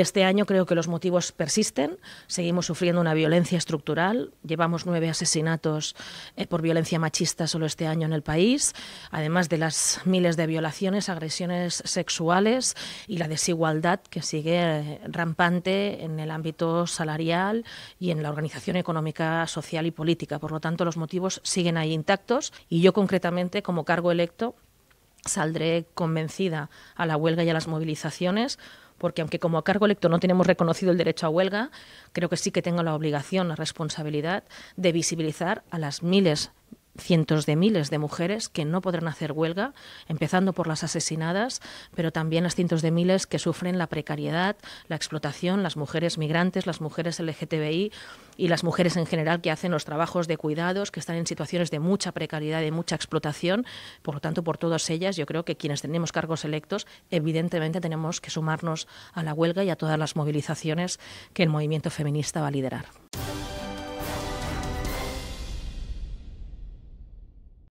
Este año creo que los motivos persisten. Seguimos sufriendo una violencia estructural. Llevamos nueve asesinatos eh, por violencia machista solo este año en el país, además de las miles de violaciones, agresiones sexuales y la desigualdad que sigue eh, rampante en el ámbito salarial y en la organización económica, social y política. Por lo tanto, los motivos siguen ahí intactos y yo concretamente, como cargo electo, Saldré convencida a la huelga y a las movilizaciones porque aunque como cargo electo no tenemos reconocido el derecho a huelga, creo que sí que tengo la obligación, la responsabilidad de visibilizar a las miles cientos de miles de mujeres que no podrán hacer huelga, empezando por las asesinadas, pero también las cientos de miles que sufren la precariedad, la explotación, las mujeres migrantes, las mujeres LGTBI y las mujeres en general que hacen los trabajos de cuidados, que están en situaciones de mucha precariedad, de mucha explotación. Por lo tanto, por todas ellas, yo creo que quienes tenemos cargos electos, evidentemente tenemos que sumarnos a la huelga y a todas las movilizaciones que el movimiento feminista va a liderar.